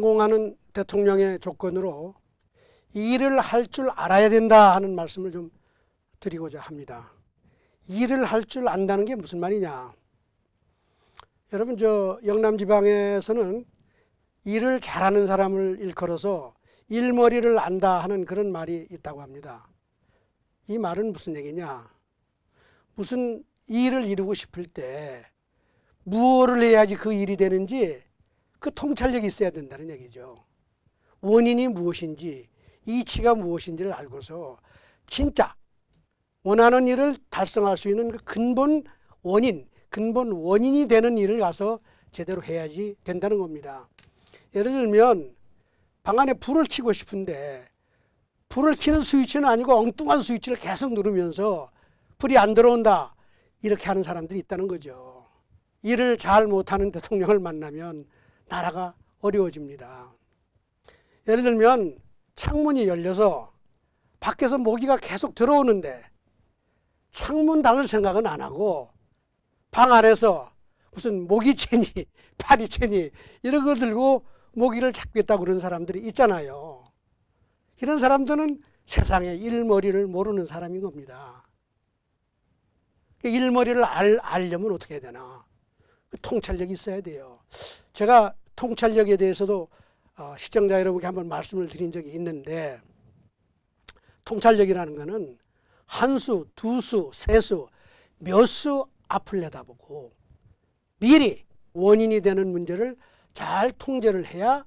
성공하는 대통령의 조건으로 일을 할 줄 알아야 된다 하는 말씀을 좀 드리고자 합니다. 일을 할 줄 안다는 게 무슨 말이냐? 여러분 저 영남 지방에서는 일을 잘하는 사람을 일컬어서 일머리를 안다 하는 그런 말이 있다고 합니다. 이 말은 무슨 얘기냐? 무슨 일을 이루고 싶을 때 무엇을 해야지 그 일이 되는지 그 통찰력이 있어야 된다는 얘기죠. 원인이 무엇인지 이치가 무엇인지를 알고서 진짜 원하는 일을 달성할 수 있는 그 근본 원인, 근본 원인이 되는 일을 가서 제대로 해야지 된다는 겁니다. 예를 들면 방 안에 불을 켜고 싶은데 불을 켜는 스위치는 아니고 엉뚱한 스위치를 계속 누르면서 불이 안 들어온다 이렇게 하는 사람들이 있다는 거죠. 일을 잘 못하는 대통령을 만나면 나라가 어려워집니다. 예를 들면 창문이 열려서 밖에서 모기가 계속 들어오는데 창문 닫을 생각은 안 하고 방 안에서 무슨 모기채니 파리채니 이런 거 들고 모기를 잡겠다 그런 사람들이 있잖아요. 이런 사람들은 세상의 일머리를 모르는 사람인 겁니다. 일머리를 알, 알려면 어떻게 해야 되나? 통찰력이 있어야 돼요. 제가 통찰력에 대해서도 어, 시청자 여러분께 한번 말씀을 드린 적이 있는데 통찰력이라는 것은 한 수, 두 수, 세 수, 몇 수 앞을 내다보고 미리 원인이 되는 문제를 잘 통제를 해야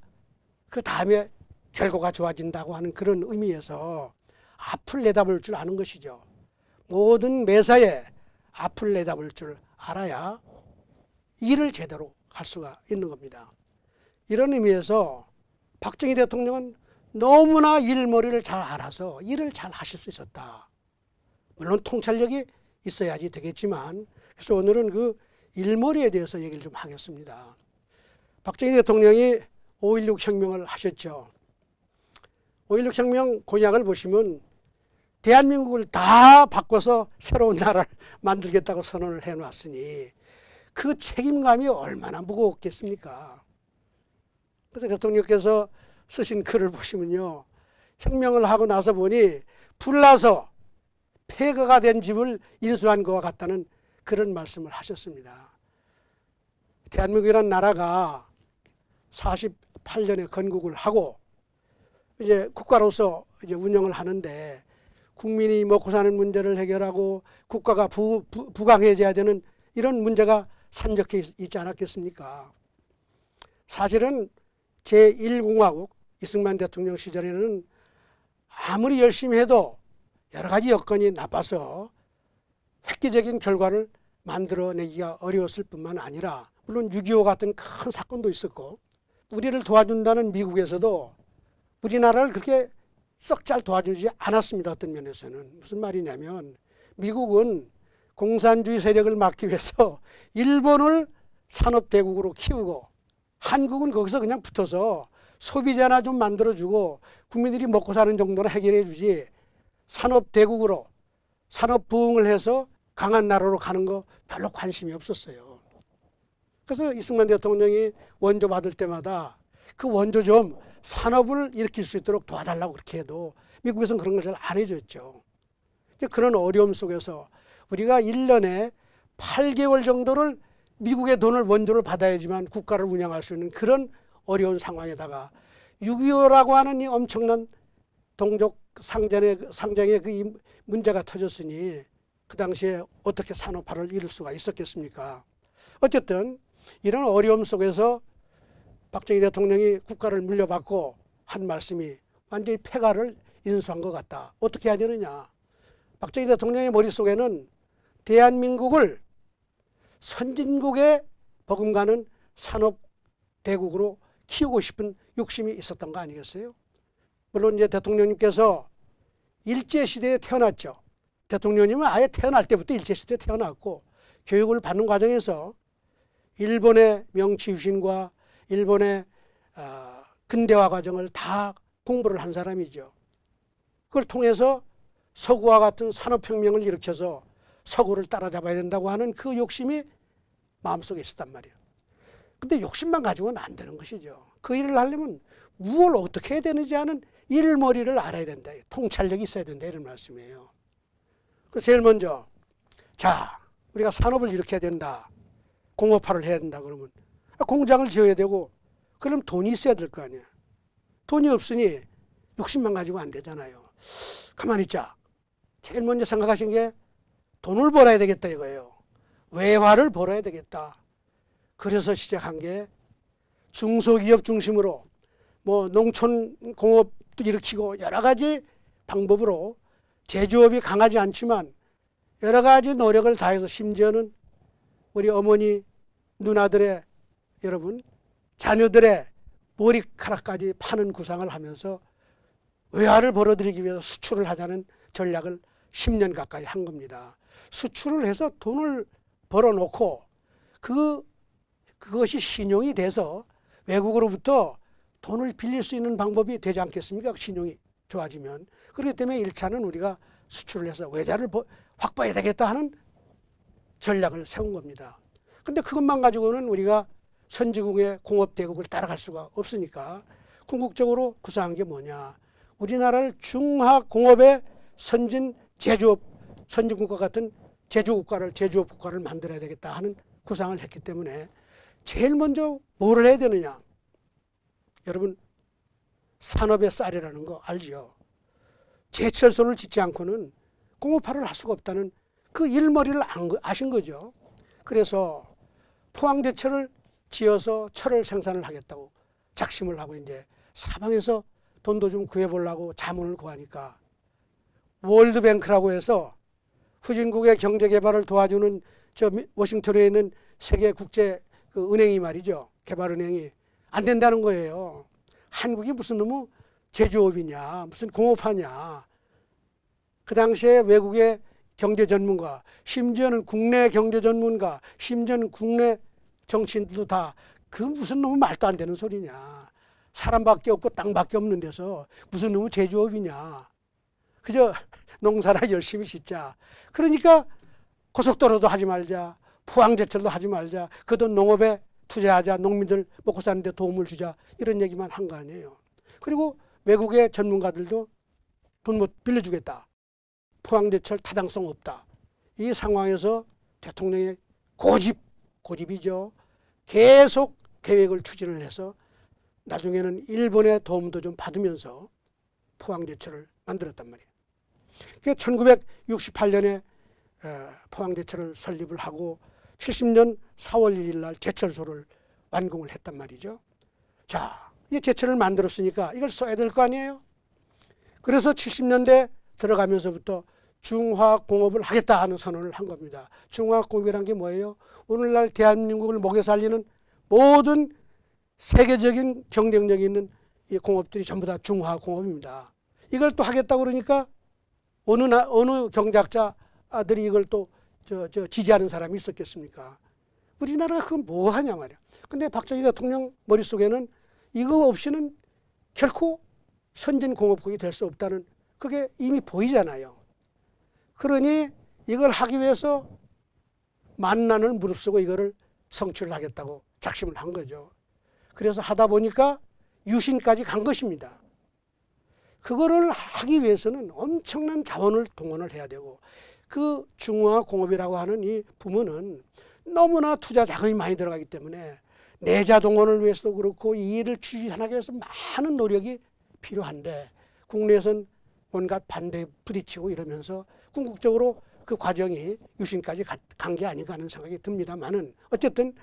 그 다음에 결과가 좋아진다고 하는 그런 의미에서 앞을 내다볼 줄 아는 것이죠. 모든 매사에 앞을 내다볼 줄 알아야 일을 제대로 할 수가 있는 겁니다. 이런 의미에서 박정희 대통령은 너무나 일머리를 잘 알아서 일을 잘 하실 수 있었다. 물론 통찰력이 있어야지 되겠지만 그래서 오늘은 그 일머리에 대해서 얘기를 좀 하겠습니다. 박정희 대통령이 5.16 혁명을 하셨죠. 5.16 혁명 공약을 보시면 대한민국을 다 바꿔서 새로운 나라를 만들겠다고 선언을 해놨으니 그 책임감이 얼마나 무거웠겠습니까? 그래서 대통령께서 쓰신 글을 보시면요. 혁명을 하고 나서 보니 불나서 폐거가 된 집을 인수한 것 같다는 그런 말씀을 하셨습니다. 대한민국이란 나라가 48년에 건국을 하고 이제 국가로서 이제 운영을 하는데 국민이 먹고 뭐 사는 문제를 해결하고 국가가 부, 부, 부강해져야 되는 이런 문제가 산적해 있지 않았겠습니까? 사실은 제1공화국 이승만 대통령 시절에는 아무리 열심히 해도 여러 가지 여건이 나빠서 획기적인 결과를 만들어내기가 어려웠을 뿐만 아니라 물론 6.25 같은 큰 사건도 있었고 우리를 도와준다는 미국에서도 우리나라를 그렇게 썩 잘 도와주지 않았습니다. 어떤 면에서는 무슨 말이냐면 미국은 공산주의 세력을 막기 위해서 일본을 산업대국으로 키우고 한국은 거기서 그냥 붙어서 소비자나 좀 만들어주고 국민들이 먹고 사는 정도는 해결해 주지 산업대국으로 산업부흥을 해서 강한 나라로 가는 거 별로 관심이 없었어요. 그래서 이승만 대통령이 원조 받을 때마다 그 원조 좀 산업을 일으킬 수 있도록 도와달라고 그렇게 해도 미국에서는 그런 걸 잘 안 해줬죠. 그런 어려움 속에서 우리가 1년에 8개월 정도를 미국의 돈을 원조를 받아야지만 국가를 운영할 수 있는 그런 어려운 상황에다가 6.25라고 하는 이 엄청난 동족 상전의, 상장의 그 문제가 터졌으니 그 당시에 어떻게 산업화를 이룰 수가 있었겠습니까? 어쨌든 이런 어려움 속에서 박정희 대통령이 국가를 물려받고 한 말씀이 완전히 폐가를 인수한 것 같다. 어떻게 해야 되느냐. 박정희 대통령의 머릿속에는 대한민국을 선진국의 버금가는 산업대국으로 키우고 싶은 욕심이 있었던 거 아니겠어요? 물론 이제 대통령님께서 일제시대에 태어났죠. 대통령님은 아예 태어날 때부터 일제시대에 태어났고 교육을 받는 과정에서 일본의 명치유신과 일본의 아, 근대화 과정을 다 공부를 한 사람이죠. 그걸 통해서 서구와 같은 산업혁명을 일으켜서 서구를 따라잡아야 된다고 하는 그 욕심이 마음속에 있었단 말이에요. 근데 욕심만 가지고는 안 되는 것이죠. 그 일을 하려면 무엇을 어떻게 해야 되는지 하는 일머리를 알아야 된다. 통찰력이 있어야 된다. 이런 말씀이에요. 그 제일 먼저 자 우리가 산업을 이렇게 해야 된다. 공업화를 해야 된다 그러면 아, 공장을 지어야 되고 그럼 돈이 있어야 될 거 아니야. 돈이 없으니 욕심만 가지고 안 되잖아요. 가만히 있자. 제일 먼저 생각하신 게 돈을 벌어야 되겠다 이거예요. 외화를 벌어야 되겠다. 그래서 시작한 게 중소기업 중심으로 뭐 농촌 공업도 일으키고 여러 가지 방법으로 제조업이 강하지 않지만 여러 가지 노력을 다해서 심지어는 우리 어머니 누나들의 여러분 자녀들의 머리카락까지 파는 구상을 하면서 외화를 벌어들이기 위해서 수출을 하자는 전략을 10년 가까이 한 겁니다. 수출을 해서 돈을 벌어놓고 그 그것이 신용이 돼서 외국으로부터 돈을 빌릴 수 있는 방법이 되지 않겠습니까? 신용이 좋아지면. 그렇기 때문에 1차는 우리가 수출을 해서 외자를 확보해야 되겠다 하는 전략을 세운 겁니다. 근데 그것만 가지고는 우리가 선진국의 공업대국을 따라갈 수가 없으니까 궁극적으로 구사한 게 뭐냐. 우리나라를 중화공업의 선진 제조업 선진국과 같은 제주국가를 제조업 국가를 만들어야 되겠다 하는 구상을 했기 때문에 제일 먼저 뭐를 해야 되느냐 여러분 산업의 쌀이라는 거 알지요 제철소를 짓지 않고는 공업화를 할 수가 없다는 그 일머리를 그, 아신 거죠 그래서 포항제철을 지어서 철을 생산을 하겠다고 작심을 하고 이제 사방에서 돈도 좀 구해보려고 자문을 구하니까 월드뱅크라고 해서 후진국의 경제 개발을 도와주는 저 워싱턴에 있는 세계 국제 그 은행이 말이죠. 개발은행이 안 된다는 거예요. 한국이 무슨 너무 제조업이냐, 무슨 공업하냐. 그 당시에 외국의 경제 전문가, 심지어는 국내 경제 전문가, 심지어는 국내 정치인들도 다 그 무슨 너무 말도 안 되는 소리냐. 사람밖에 없고 땅밖에 없는 데서 무슨 너무 제조업이냐. 그저 농사나 열심히 짓자. 그러니까 고속도로도 하지 말자. 포항제철도 하지 말자. 그 돈 농업에 투자하자. 농민들 먹고 사는 데 도움을 주자. 이런 얘기만 한 거 아니에요. 그리고 외국의 전문가들도 돈 못 빌려주겠다. 포항제철 타당성 없다. 이 상황에서 대통령의 고집, 고집이죠. 계속 계획을 추진을 해서 나중에는 일본의 도움도 좀 받으면서 포항제철을 만들었단 말이에요. 그 1968년에 포항제철을 설립을 하고 70년 4월 1일 날 제철소를 완공을 했단 말이죠. 자, 이 제철을 만들었으니까 이걸 써야 될 거 아니에요? 그래서 70년대 들어가면서부터 중화공업을 하겠다 하는 선언을 한 겁니다. 중화공업이란 게 뭐예요? 오늘날 대한민국을 목에 살리는 모든 세계적인 경쟁력이 있는 이 공업들이 전부 다 중화공업입니다. 이걸 또 하겠다고 그러니까 어느 나, 어느 경작자 아들이 이걸 또 저, 저 지지하는 사람이 있었겠습니까? 우리나라가 그건 뭐 하냐 말이야. 근데 박정희 대통령 머릿속에는 이거 없이는 결코 선진공업국이 될 수 없다는 그게 이미 보이잖아요. 그러니 이걸 하기 위해서 만난을 무릅쓰고 이거를 성취를 하겠다고 작심을 한 거죠. 그래서 하다 보니까 유신까지 간 것입니다. 그거를 하기 위해서는 엄청난 자원을 동원을 해야 되고 그 중화공업이라고 하는 이 부문은 너무나 투자 자금이 많이 들어가기 때문에 내자 동원을 위해서도 그렇고 이 일을 추진하기 위해서 많은 노력이 필요한데 국내에선 온갖 반대에 부딪히고 이러면서 궁극적으로 그 과정이 유신까지 간 게 아닌가 하는 생각이 듭니다만은 어쨌든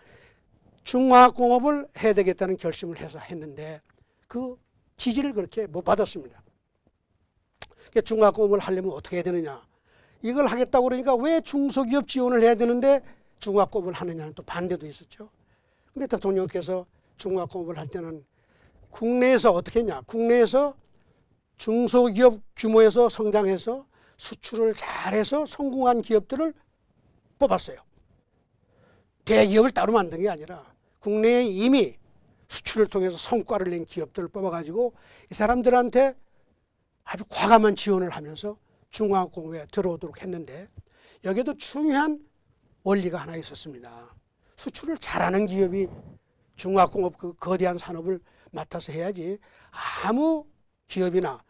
중화공업을 해야 되겠다는 결심을 해서 했는데 그 지지를 그렇게 못 받았습니다. 그러니까 중화공업을 하려면 어떻게 해야 되느냐. 이걸 하겠다고 그러니까 왜 중소기업 지원을 해야 되는데 중화공업을 하느냐는 또 반대도 있었죠. 근데 대통령께서 중화공업을 할 때는 국내에서 어떻게 했냐. 국내에서 중소기업 규모에서 성장해서 수출을 잘해서 성공한 기업들을 뽑았어요. 대기업을 따로 만든 게 아니라 국내에 이미 수출을 통해서 성과를 낸 기업들을 뽑아가지고 이 사람들한테 아주 과감한 지원을 하면서 중화공에 들어오도록 했는데 여기에도 중요한 원리가 하나 있었습니다. 수출을 잘하는 기업이 중화공업 그 거대한 산업을 맡아서 해야지 아무 기업이나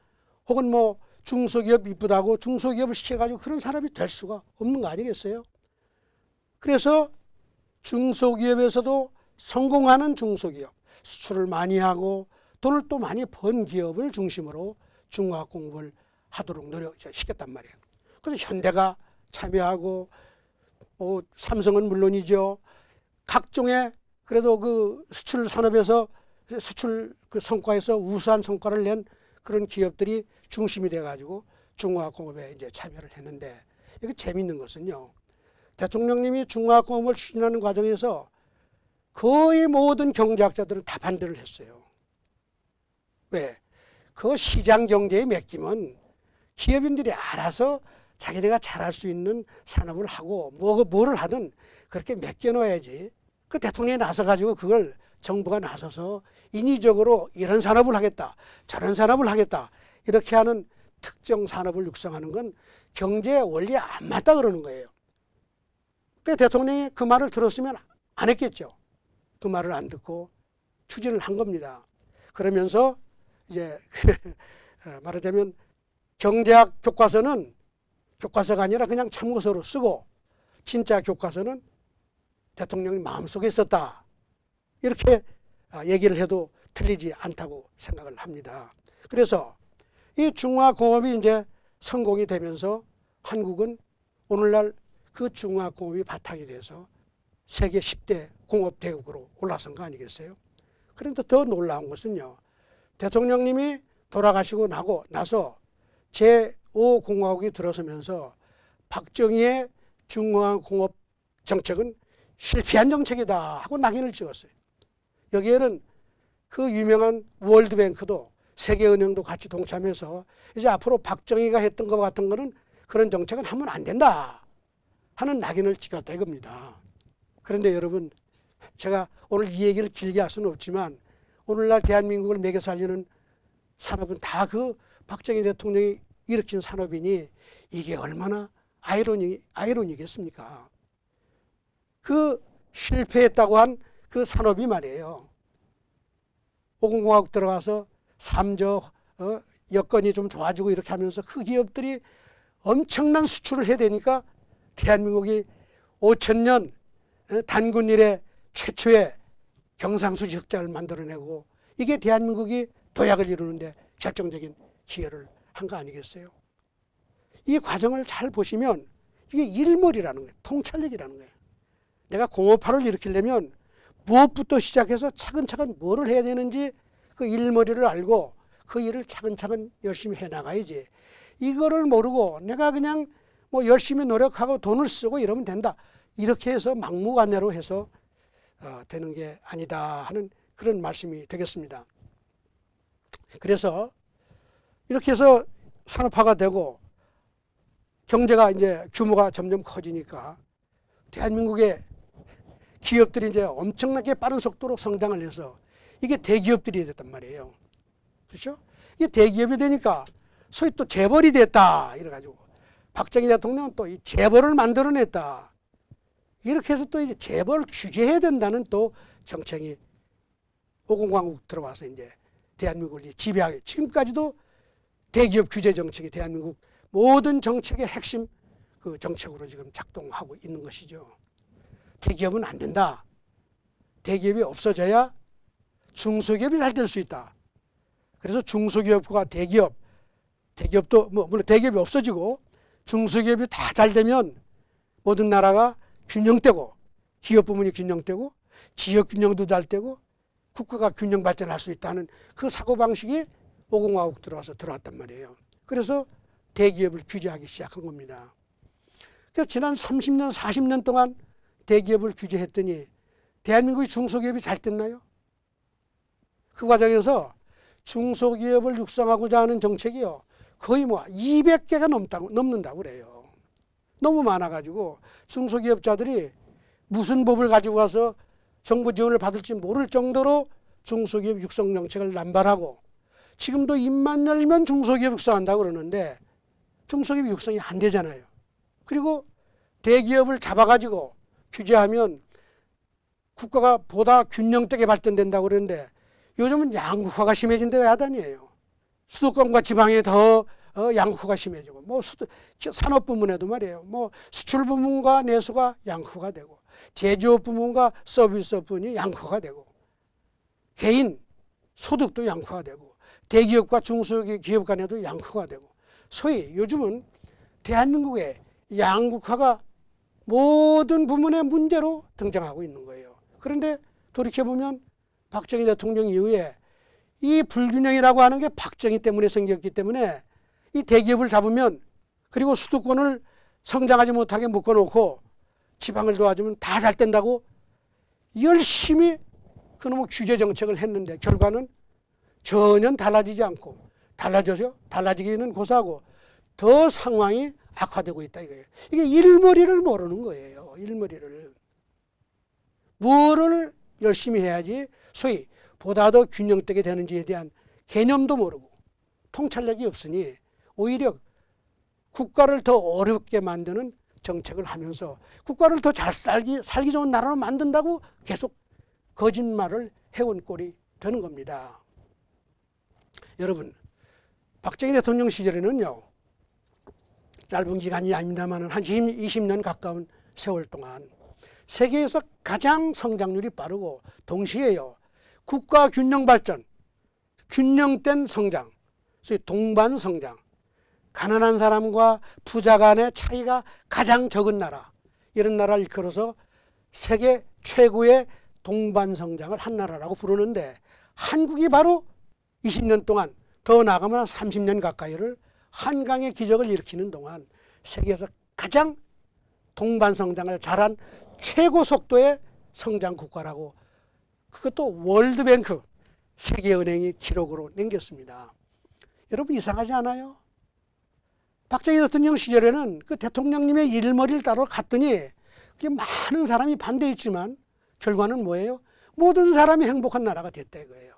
혹은 뭐 중소기업 이쁘다고 중소기업을 시켜가지고 그런 사람이 될 수가 없는 거 아니겠어요? 그래서 중소기업에서도 성공하는 중소기업, 수출을 많이 하고 돈을 또 많이 번 기업을 중심으로 중화학 공부를 하도록 노력시켰단 말이에요. 그래서 현대가 참여하고 뭐 삼성은 물론이죠. 각종의 그래도 그 수출 산업에서 수출 그 성과에서 우수한 성과를 낸 그런 기업들이 중심이 돼가지고 중화학 공업에 이제 참여를 했는데 이게 재밌는 것은요. 대통령님이 중화학 공업을 추진하는 과정에서 거의 모든 경제학자들은 다 반대를 했어요. 왜? 그 시장 경제의 맡기면 기업인들이 알아서 자기네가 잘할 수 있는 산업을 하고 뭐, 뭐를 하든 그렇게 맡겨놓아야지 그 대통령이 나서가지고 그걸 정부가 나서서 인위적으로 이런 산업을 하겠다 저런 산업을 하겠다 이렇게 하는 특정 산업을 육성하는 건 경제에 원리에 안 맞다 그러는 거예요 그 대통령이 그 말을 들었으면 안 했겠죠 그 말을 안 듣고 추진을 한 겁니다 그러면서 이제 아, 말하자면 경제학 교과서는 교과서가 아니라 그냥 참고서로 쓰고 진짜 교과서는 대통령이 마음속에 있었다. 이렇게 아, 얘기를 해도 틀리지 않다고 생각을 합니다. 그래서 이 중화공업이 이제 성공이 되면서 한국은 오늘날 그 중화공업이 바탕이 돼서 세계 10대 공업대국으로 올라선 거 아니겠어요? 그런데 더 놀라운 것은요. 대통령님이 돌아가시고 나고 나서 제5공화국이 들어서면서 박정희의 중화공업 정책은 실패한 정책이다 하고 낙인을 찍었어요. 여기에는 그 유명한 월드뱅크도 세계은행도 같이 동참해서 이제 앞으로 박정희가 했던 것 같은 거는 그런 정책은 하면 안 된다 하는 낙인을 찍었다 이겁니다. 그런데 여러분 제가 오늘 이 얘기를 길게 할 수는 없지만 오늘날 대한민국을 매겨 살리는 산업은 다 그 박정희 대통령이 일으킨 산업이니 이게 얼마나 아이러니, 아이러니겠습니까? 그 실패했다고 한 그 산업이 말이에요. 오공공학 들어가서 삼조 어, 여건이 좀 좋아지고 이렇게 하면서 그 기업들이 엄청난 수출을 해야 되니까 대한민국이 5천년 어, 단군 일에 최초의 경상수지 흑자를 만들어내고 이게 대한민국이 도약을 이루는데 결정적인 기여를 한 거 아니겠어요? 이 과정을 잘 보시면 이게 일몰이라는 거예요. 통찰력이라는 거예요. 내가 공업화를 일으키려면 무엇부터 시작해서 차근차근 뭐를 해야 되는지 그 일머리를 알고 그 일을 차근차근 열심히 해나가야지. 이거를 모르고 내가 그냥 뭐 열심히 노력하고 돈을 쓰고 이러면 된다. 이렇게 해서 막무가내로 해서 어, 되는 게 아니다 하는 그런 말씀이 되겠습니다. 그래서 이렇게 해서 산업화가 되고 경제가 이제 규모가 점점 커지니까 대한민국의 기업들이 이제 엄청나게 빠른 속도로 성장을 해서 이게 대기업들이 됐단 말이에요. 그렇죠? 이게 대기업이 되니까 소위 또 재벌이 됐다. 이래가지고 박정희 대통령은 또 이 재벌을 만들어냈다. 이렇게 해서 또 이제 재벌 규제해야 된다는 또 정책이 오공광국 들어와서 이제 대한민국을 이제 지배하게 지금까지도 대기업 규제 정책이 대한민국 모든 정책의 핵심 그 정책으로 지금 작동하고 있는 것이죠. 대기업은 안 된다. 대기업이 없어져야 중소기업이 잘 될 수 있다. 그래서 중소기업과 대기업, 대기업도 뭐 물론 대기업이 없어지고 중소기업이 다 잘 되면 모든 나라가 균형되고 기업 부문이 균형되고 지역 균형도 잘 되고 국가가 균형 발전할 수 있다는 그 사고방식이 오공화국 들어와서 들어왔단 말이에요. 그래서 대기업을 규제하기 시작한 겁니다. 그래서 지난 30년, 40년 동안 대기업을 규제했더니 대한민국의 중소기업이 잘 됐나요? 그 과정에서 중소기업을 육성하고자 하는 정책이요. 거의 뭐 200개가 넘다 넘는다고 그래요. 너무 많아가지고 중소기업자들이 무슨 법을 가지고 와서 정부 지원을 받을지 모를 정도로 중소기업 육성 정책을 남발하고 지금도 입만 열면 중소기업 육성한다고 그러는데 중소기업 육성이 안 되잖아요. 그리고 대기업을 잡아가지고 규제하면 국가가 보다 균형되게 발전된다고 그러는데 요즘은 양극화가 심해진 데왜 하단이에요. 수도권과 지방에 더 어, 양후가 심해지고 뭐 수도, 산업 부문에도 말이에요. 뭐 수출 부문과 내수가 양후가 되고 제조업 부문과 서비스업 부문이 양후가 되고 개인 소득도 양후가 되고 대기업과 중소기업 간에도 양극가 되고 소위 요즘은 대한민국의 양극화가 모든 부문의 문제로 등장하고 있는 거예요. 그런데 돌이켜보면 박정희 대통령 이후에 이 불균형이라고 하는 게 박정희 때문에 생겼기 때문에 이 대기업을 잡으면 그리고 수도권을 성장하지 못하게 묶어놓고 지방을 도와주면 다 잘 된다고 열심히 그놈의 규제 정책을 했는데 결과는 전혀 달라지지 않고 달라져서 달라지기는 고사하고 더 상황이 악화되고 있다 이거예요. 이게 일머리를 모르는 거예요. 일머리를. 뭐를 열심히 해야지 소위 보다 더 균형되게 되는지에 대한 개념도 모르고 통찰력이 없으니 오히려 국가를 더 어렵게 만드는 정책을 하면서 국가를 더 잘 살기, 살기 좋은 나라로 만든다고 계속 거짓말을 해온 꼴이 되는 겁니다. 여러분, 박정희 대통령 시절에는요, 짧은 기간이 아닙니다만 한 20년 가까운 세월 동안 세계에서 가장 성장률이 빠르고 동시에요, 국가 균형 발전, 균형된 성장, 동반 성장, 가난한 사람과 부자 간의 차이가 가장 적은 나라 이런 나라를 일컬어서 세계 최고의 동반성장을 한 나라라고 부르는데 한국이 바로 20년 동안 더 나가면 한 30년 가까이를 한강의 기적을 일으키는 동안 세계에서 가장 동반성장을 잘한 최고 속도의 성장 국가라고 그것도 월드뱅크 세계은행이 기록으로 남겼습니다. 여러분 이상하지 않아요? 박정희 대통령 시절에는 그 대통령님의 일머리를 따로 갔더니 그게 많은 사람이 반대했지만 결과는 뭐예요? 모든 사람이 행복한 나라가 됐다 이거예요.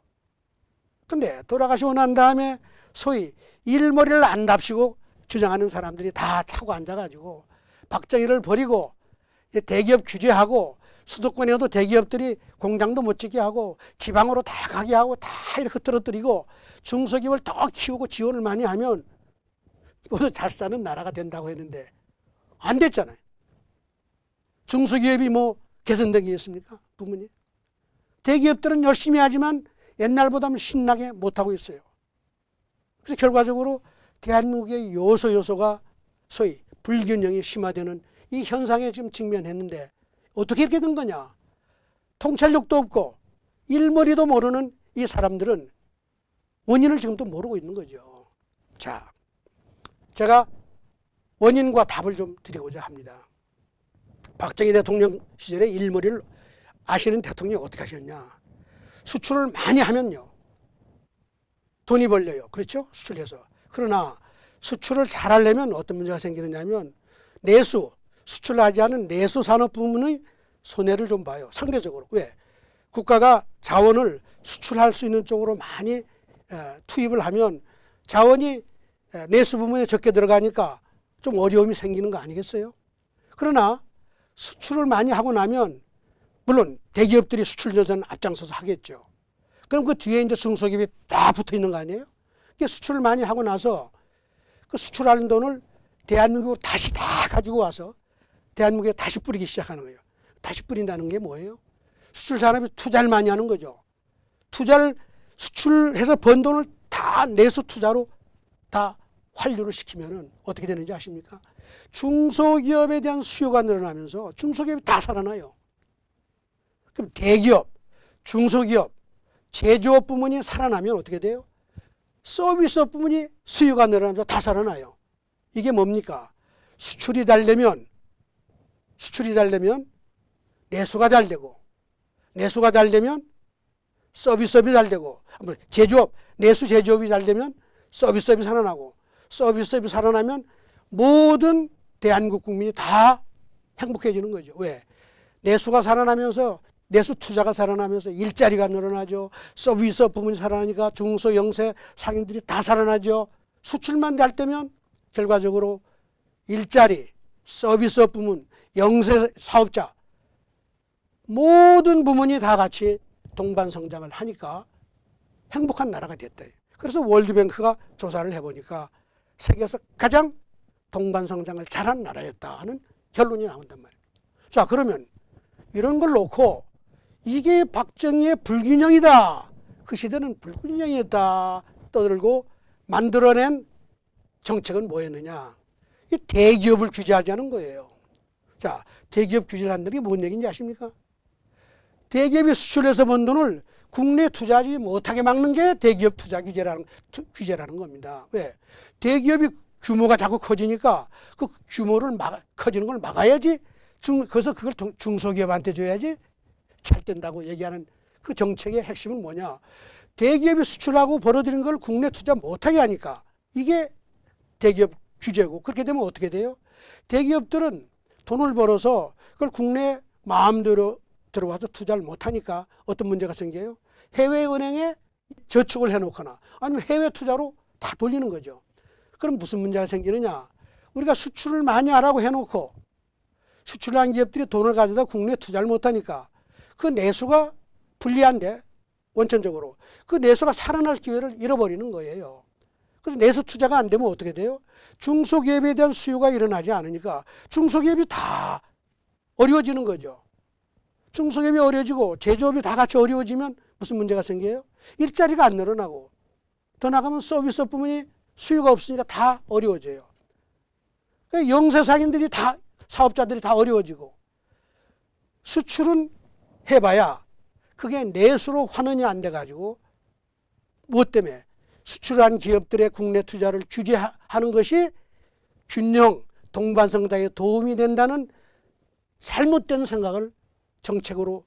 근데 돌아가시고 난 다음에 소위 일머리를 안답시고 주장하는 사람들이 다 차고 앉아가지고 박정희를 버리고 대기업 규제하고 수도권에도 대기업들이 공장도 못 짓게 하고 지방으로 다 가게 하고 다 이렇게 떨어뜨리고 중소기업을 더 키우고 지원을 많이 하면 모두 잘 사는 나라가 된다고 했는데 안 됐잖아요. 중소기업이 뭐 개선된 게 있습니까? 부분이. 대기업들은 열심히 하지만 옛날보다는 신나게 못하고 있어요. 그래서 결과적으로 대한민국의 요소 요소가 소위 불균형이 심화되는 이 현상에 지금 직면했는데 어떻게 이렇게 된 거냐. 통찰력도 없고 일머리도 모르는 이 사람들은 원인을 지금도 모르고 있는 거죠. 자, 제가 원인과 답을 좀 드리고자 합니다. 박정희 대통령 시절에 일머리를 아시는 대통령이 어떻게 하셨냐. 수출을 많이 하면요. 돈이 벌려요. 그렇죠? 수출해서. 그러나 수출을 잘하려면 어떤 문제가 생기느냐면 내수, 수출하지 않은 내수 산업 부문의 손해를 좀 봐요. 상대적으로. 왜? 국가가 자원을 수출할 수 있는 쪽으로 많이 투입을 하면 자원이 예, 내수 부문에 적게 들어가니까 좀 어려움이 생기는 거 아니겠어요? 그러나 수출을 많이 하고 나면 물론 대기업들이 수출 전히 앞장서서 하겠죠. 그럼 그 뒤에 이제 중소기업이 다 붙어 있는 거 아니에요? 그게 수출을 많이 하고 나서 그 수출하는 돈을 대한민국으로 다시 다 가지고 와서 대한민국에 다시 뿌리기 시작하는 거예요. 다시 뿌린다는 게 뭐예요? 수출 산업이 투자를 많이 하는 거죠. 투자를 수출해서 번 돈을 다 내수 투자로 다 환류를 시키면은 어떻게 되는지 아십니까? 중소기업에 대한 수요가 늘어나면서 중소기업이 다 살아나요. 그럼 대기업, 중소기업, 제조업 부문이 살아나면 어떻게 돼요? 서비스업 부문이 수요가 늘어나면서 다 살아나요. 이게 뭡니까? 수출이 잘 되면 수출이 잘 되면 내수가 잘 되고 내수가 잘 되면 서비스업이 잘 되고 제조업, 내수 제조업이 잘 되면 서비스업이 살아나고 서비스업이 살아나면 모든 대한민국 국민이 다 행복해지는 거죠. 왜? 내수가 살아나면서 내수 투자가 살아나면서 일자리가 늘어나죠. 서비스업 부문이 살아나니까 중소 영세 상인들이 다 살아나죠. 수출만 될때면 결과적으로 일자리, 서비스업 부문, 영세 사업자 모든 부문이 다 같이 동반 성장을 하니까 행복한 나라가 됐다. 그래서 월드뱅크가 조사를 해보니까 세계에서 가장 동반성장을 잘한 나라였다 하는 결론이 나온단 말이에요. 자 그러면 이런 걸 놓고 이게 박정희의 불균형이다. 그 시대는 불균형이었다 떠들고 만들어낸 정책은 뭐였느냐. 이 대기업을 규제하자는 거예요. 자 대기업 규제를 한다는 게 뭔 얘기인지 아십니까? 대기업이 수출해서 번 돈을 국내 투자지 하 못하게 막는 게 대기업 투자 규제라는, 투, 규제라는 겁니다. 왜? 대기업이 규모가 자꾸 커지니까 그 규모를 막, 커지는 걸 막아야지 중, 그래서 그걸 중소기업한테 줘야지 잘 된다고 얘기하는 그 정책의 핵심은 뭐냐. 대기업이 수출하고 벌어들인 걸 국내 투자 못하게 하니까 이게 대기업 규제고 그렇게 되면 어떻게 돼요? 대기업들은 돈을 벌어서 그걸 국내 마음대로 들어와서 투자를 못하니까 어떤 문제가 생겨요? 해외은행에 저축을 해놓거나 아니면 해외 투자로 다 돌리는 거죠. 그럼 무슨 문제가 생기느냐? 우리가 수출을 많이 하라고 해놓고 수출한 기업들이 돈을 가져다 국내에 투자를 못하니까 그 내수가 불리한데 원천적으로 그 내수가 살아날 기회를 잃어버리는 거예요. 그래서 내수 투자가 안 되면 어떻게 돼요? 중소기업에 대한 수요가 일어나지 않으니까 중소기업이 다 어려워지는 거죠. 중소기업이 어려지고 제조업이 다 같이 어려워지면 무슨 문제가 생겨요? 일자리가 안 늘어나고 더 나가면 서비스업 부문이 수요가 없으니까 다 어려워져요. 그러니까 영세상인들이 다 사업자들이 다 어려워지고 수출은 해봐야 그게 내수로 환원이 안 돼가지고 무엇 때문에 수출한 기업들의 국내 투자를 규제하는 것이 균형 동반성장에 도움이 된다는 잘못된 생각을 정책으로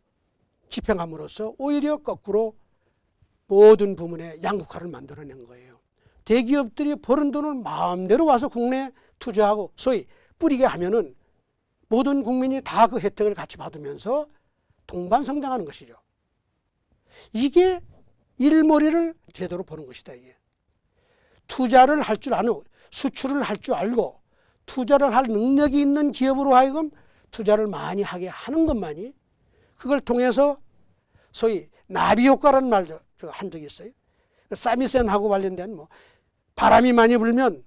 집행함으로써 오히려 거꾸로 모든 부문의 양극화를 만들어낸 거예요. 대기업들이 버는 돈을 마음대로 와서 국내에 투자하고 소위 뿌리게 하면은 모든 국민이 다 그 혜택을 같이 받으면서 동반 성장하는 것이죠. 이게 일머리를 제대로 보는 것이다 이게. 투자를 할줄 아는 수출을 할 줄 알고 투자를 할 능력이 있는 기업으로 하여금 투자를 많이 하게 하는 것만이 그걸 통해서 소위 나비 효과라는 말도 한 적이 있어요. 사미센하고 관련된 뭐 바람이 많이 불면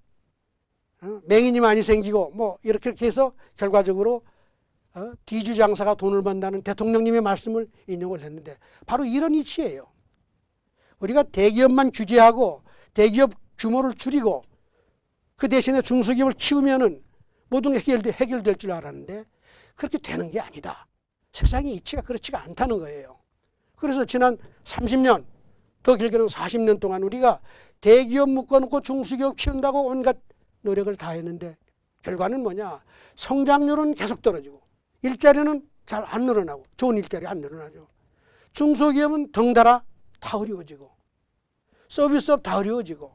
어, 맹인이 많이 생기고 뭐 이렇게 해서 결과적으로 디주 어, 장사가 돈을 번다는 대통령님의 말씀을 인용을 했는데 바로 이런 이치예요. 우리가 대기업만 규제하고 대기업 규모를 줄이고 그 대신에 중소기업을 키우면은 모든 게 해결될 줄 알았는데 그렇게 되는 게 아니다. 세상의 이치가 그렇지가 않다는 거예요. 그래서 지난 30년 더 길게는 40년 동안 우리가 대기업 묶어놓고 중소기업 키운다고 온갖 노력을 다 했는데 결과는 뭐냐 성장률은 계속 떨어지고 일자리는 잘 안 늘어나고 좋은 일자리 안 늘어나죠. 중소기업은 덩달아 다 어려워지고 서비스업 다 어려워지고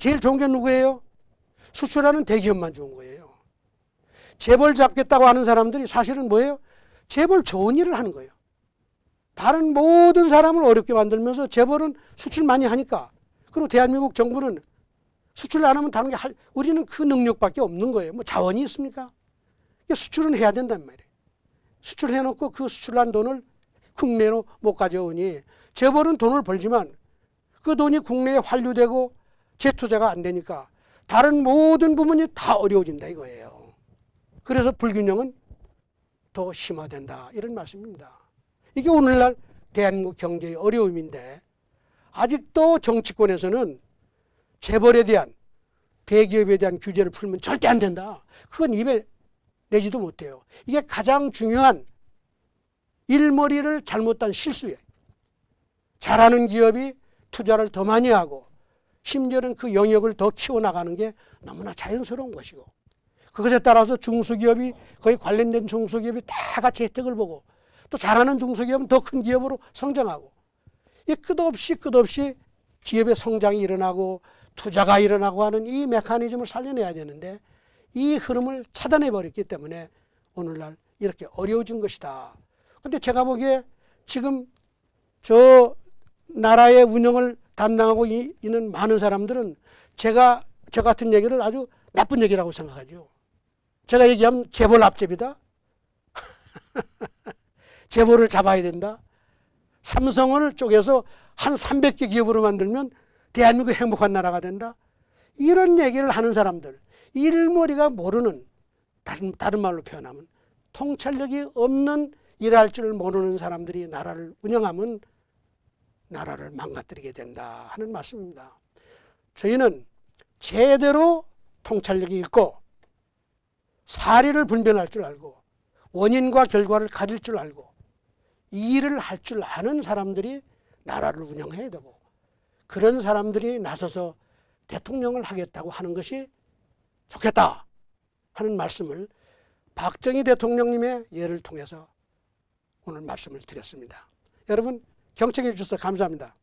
제일 좋은 게 누구예요? 수출하는 대기업만 좋은 거예요. 재벌 잡겠다고 하는 사람들이 사실은 뭐예요? 재벌 좋은 일을 하는 거예요. 다른 모든 사람을 어렵게 만들면서 재벌은 수출 많이 하니까 그리고 대한민국 정부는 수출을 안 하면 다른 게 할, 우리는 그 능력밖에 없는 거예요. 뭐 자원이 있습니까? 수출은 해야 된단 말이에요. 수출해놓고 그 수출한 돈을 국내로 못 가져오니 재벌은 돈을 벌지만 그 돈이 국내에 환류되고 재투자가 안 되니까 다른 모든 부분이 다 어려워진다 이거예요. 그래서 불균형은 더 심화된다 이런 말씀입니다. 이게 오늘날 대한민국 경제의 어려움인데 아직도 정치권에서는 재벌에 대한 대기업에 대한 규제를 풀면 절대 안 된다. 그건 입에 내지도 못해요. 이게 가장 중요한 일머리를 잘못한 실수예 잘하는 기업이 투자를 더 많이 하고 심지어는 그 영역을 더 키워나가는 게 너무나 자연스러운 것이고 그것에 따라서 중소기업이 거의 관련된 중소기업이 다 같이 혜택을 보고 또 잘하는 중소기업은 더 큰 기업으로 성장하고 이 끝없이 끝없이 기업의 성장이 일어나고 투자가 일어나고 하는 이 메커니즘을 살려내야 되는데 이 흐름을 차단해 버렸기 때문에 오늘날 이렇게 어려워진 것이다. 근데 제가 보기에 지금 저 나라의 운영을 담당하고 있는 많은 사람들은 제가 저 같은 얘기를 아주 나쁜 얘기라고 생각하죠. 제가 얘기하면 재벌 앞집이다 재벌을 잡아야 된다. 삼성을 원 쪼개서 한 300개 기업으로 만들면 대한민국 행복한 나라가 된다. 이런 얘기를 하는 사람들 일머리가 모르는 다른, 다른 말로 표현하면 통찰력이 없는 일할 줄 모르는 사람들이 나라를 운영하면 나라를 망가뜨리게 된다 하는 말씀입니다. 저희는 제대로 통찰력이 있고 사례를 분별할 줄 알고 원인과 결과를 가릴 줄 알고 일을 할 줄 아는 사람들이 나라를 운영해야 되고 그런 사람들이 나서서 대통령을 하겠다고 하는 것이 좋겠다 하는 말씀을 박정희 대통령님의 예를 통해서 오늘 말씀을 드렸습니다. 여러분 경청해 주셔서 감사합니다.